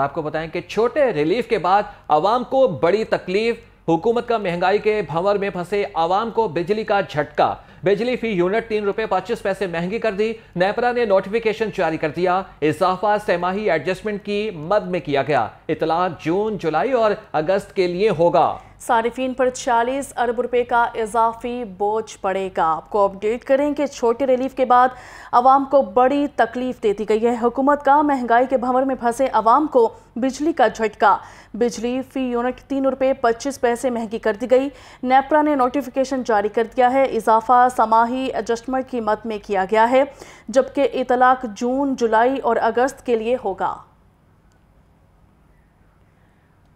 आपको बताएं कि छोटे रिलीफ के बाद आवाम को बड़ी तकलीफ हुकूमत का महंगाई के भंवर में फंसे आवाम को बिजली का झटका बिजली फी यूनिट तीन रुपए पच्चीस पैसे महंगी कर दी नेपरा ने नोटिफिकेशन जारी कर दिया इजाफा सहमाही एडजस्टमेंट की मद में किया गया इतला जून जुलाई और अगस्त के लिए होगा सार्फिन पर 40 अरब रुपए का इजाफी बोझ पड़ेगा आपको अपडेट करें कि छोटे रिलीफ के बाद आवाम को बड़ी तकलीफ दे दी गई है हुकूमत का महंगाई के भंवर में फंसे आवाम को बिजली का झटका बिजली फी यूनिट तीन रुपये पच्चीस पैसे महंगी कर दी गई नेपरा ने नोटिफिकेशन जारी कर दिया है इजाफा समाही एडजस्टमेंट की मत में किया गया है जबकि इतलाक जून जुलाई और अगस्त के लिए होगा